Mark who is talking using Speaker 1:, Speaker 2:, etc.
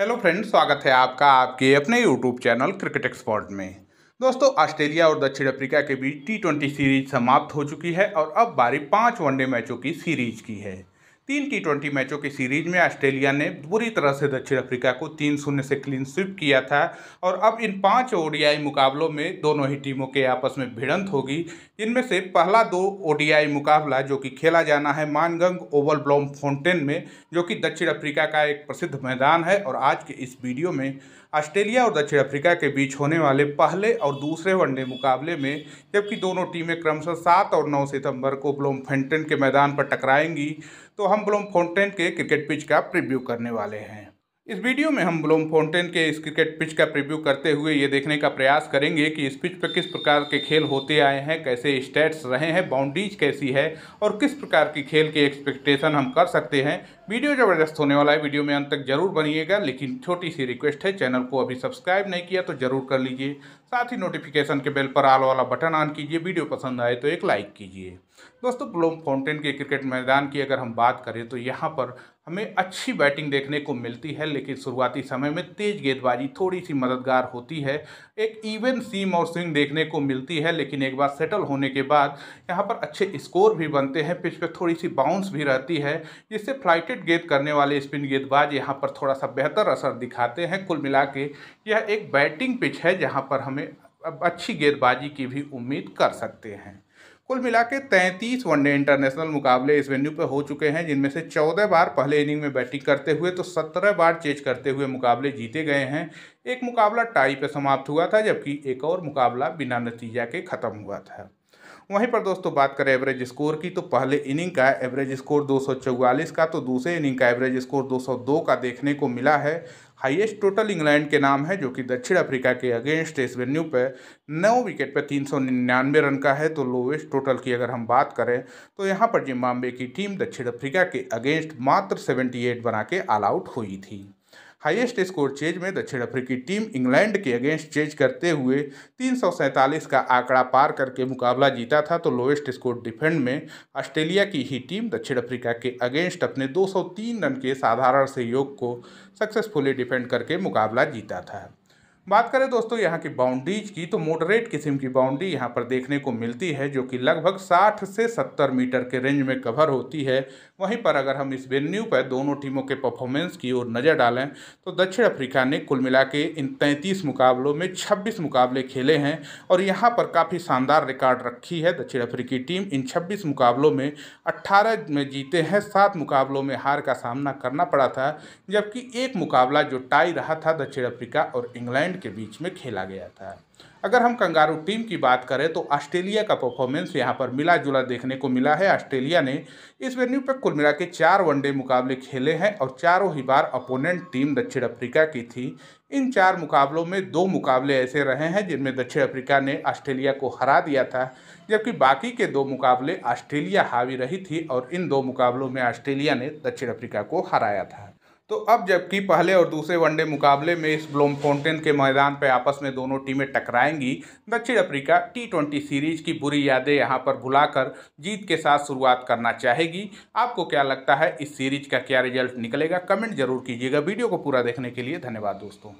Speaker 1: hello friend स्वागत है आपका आपके अपने यूट्यूब चैनल क्रिकेट एक्सपर्ट में दोस्तों ऑस्ट्रेलिया और दक्षिण अफ्रीका के बीच टी ट्वेंटी सीरीज समाप्त हो चुकी है और अब बारी पांच वनडे मैचों की सीरीज की है तीन टी ट्वेंटी मैचों की सीरीज में ऑस्ट्रेलिया ने बुरी तरह से दक्षिण अफ्रीका को तीन शून्य से क्लीन स्विप किया था और अब इन पांच ओडीआई मुकाबलों में दोनों ही टीमों के आपस में भिड़ंत होगी इनमें से पहला दो ओडीआई मुकाबला जो कि खेला जाना है मानगंग ओवल ब्लॉम फाउंटेन में जो कि दक्षिण अफ्रीका का एक प्रसिद्ध मैदान है और आज के इस वीडियो में ऑस्ट्रेलिया और दक्षिण अफ्रीका के बीच होने वाले पहले और दूसरे वनडे मुकाबले में जबकि दोनों टीमें क्रमशः सात और नौ सितंबर को ब्लॉम फाउंटेन के मैदान पर टकराएंगी तो हम ब्लोम फाउंटेन के क्रिकेट पिच का प्रिव्यू करने वाले हैं इस वीडियो में हम ब्लोम फाउंटेन के इस क्रिकेट पिच का प्रिव्यू करते हुए ये देखने का प्रयास करेंगे कि इस पिच पर किस प्रकार के खेल होते आए हैं कैसे स्टेट्स रहे हैं बाउंड्रीज कैसी है और किस प्रकार की खेल के एक्सपेक्टेशन हम कर सकते हैं वीडियो ज़बरदस्त होने वाला है वीडियो में अंत तक जरूर बनिएगा लेकिन छोटी सी रिक्वेस्ट है चैनल को अभी सब्सक्राइब नहीं किया तो जरूर कर लीजिए साथ ही नोटिफिकेशन के बेल पर आल वाला बटन ऑन कीजिए वीडियो पसंद आए तो एक लाइक कीजिए दोस्तों प्लोम फाउंटेन के क्रिकेट मैदान की अगर हम बात करें तो यहाँ पर हमें अच्छी बैटिंग देखने को मिलती है लेकिन शुरुआती समय में तेज गेंदबाजी थोड़ी सी मददगार होती है एक इवन सीम और स्विंग देखने को मिलती है लेकिन एक बार सेटल होने के बाद यहाँ पर अच्छे स्कोर भी बनते हैं पिच पे थोड़ी सी बाउंस भी रहती है जिससे फ्लाइटेड गेंद करने वाले स्पिन गेंदबाज यहाँ पर थोड़ा सा बेहतर असर दिखाते हैं कुल मिला के यह एक बैटिंग पिच है जहाँ पर हमें अच्छी गेंदबाजी की भी उम्मीद कर सकते हैं कुल मिला के तैंतीस वनडे इंटरनेशनल मुकाबले इस वेन्यू पर हो चुके हैं जिनमें से चौदह बार पहले इनिंग में बैटिंग करते हुए तो सत्रह बार चेज करते हुए मुकाबले जीते गए हैं एक मुकाबला टाई पर समाप्त हुआ था जबकि एक और मुकाबला बिना नतीजा के ख़त्म हुआ था वहीं पर दोस्तों बात करें एवरेज स्कोर की तो पहले इनिंग का एवरेज स्कोर दो का तो दूसरे इनिंग का एवरेज स्कोर दो का देखने को मिला है हाईएस्ट टोटल इंग्लैंड के नाम है जो कि दक्षिण अफ्रीका के अगेंस्ट इस वेन्यू पर नौ विकेट पर तीन सौ निन्यानवे रन का है तो लोवेस्ट टोटल की अगर हम बात करें तो यहाँ पर जिम्बाब्वे की टीम दक्षिण अफ्रीका के अगेंस्ट मात्र सेवेंटी एट बना के ऑल आउट हुई थी हाईएस्ट स्कोर चेज में दक्षिण अफ्रीकी टीम इंग्लैंड के अगेंस्ट चेज करते हुए तीन का आंकड़ा पार करके मुकाबला जीता था तो लोएस्ट स्कोर डिफेंड में ऑस्ट्रेलिया की ही टीम दक्षिण अफ्रीका के अगेंस्ट अपने 203 रन के साधारण सहयोग को सक्सेसफुली डिफेंड करके मुकाबला जीता था बात करें दोस्तों यहाँ की बाउंड्रीज की तो मोडरेट किस्म की बाउंड्री यहाँ पर देखने को मिलती है जो कि लगभग 60 से 70 मीटर के रेंज में कवर होती है वहीं पर अगर हम इस वेन्यू पर दोनों टीमों के परफॉर्मेंस की ओर नज़र डालें तो दक्षिण अफ्रीका ने कुल मिला के इन तैंतीस मुकाबलों में छब्बीस मुकाबले खेले हैं और यहाँ पर काफ़ी शानदार रिकॉर्ड रखी है दक्षिण अफ्रीकी टीम इन छब्बीस मुकाबलों में अट्ठारह में जीते हैं सात मुकाबलों में हार का सामना करना पड़ा था जबकि एक मुकाबला जो टाई रहा था दक्षिण अफ्रीका और इंग्लैंड इंग्लैंड के बीच में खेला गया था अगर हम कंगारू टीम की बात करें तो ऑस्ट्रेलिया का परफॉर्मेंस यहाँ पर मिला जुला देखने को मिला है ऑस्ट्रेलिया ने इस वेन्यू पर कुल मिला के चार वनडे मुकाबले खेले हैं और चारों ही बार अपोनेंट टीम दक्षिण अफ्रीका की थी इन चार मुकाबलों में दो मुकाबले ऐसे रहे हैं जिनमें दक्षिण अफ्रीका ने ऑस्ट्रेलिया को हरा दिया था जबकि बाकी के दो मुकाबले ऑस्ट्रेलिया हावी रही थी और इन दो मुकाबलों में ऑस्ट्रेलिया ने दक्षिण अफ्रीका को हराया था तो अब जबकि पहले और दूसरे वनडे मुकाबले में इस ब्लोम के मैदान पर आपस में दोनों टीमें टकराएंगी दक्षिण अफ्रीका टी ट्वेंटी सीरीज की बुरी यादें यहां पर भुलाकर जीत के साथ शुरुआत करना चाहेगी आपको क्या लगता है इस सीरीज का क्या रिजल्ट निकलेगा कमेंट जरूर कीजिएगा वीडियो को पूरा देखने के लिए धन्यवाद दोस्तों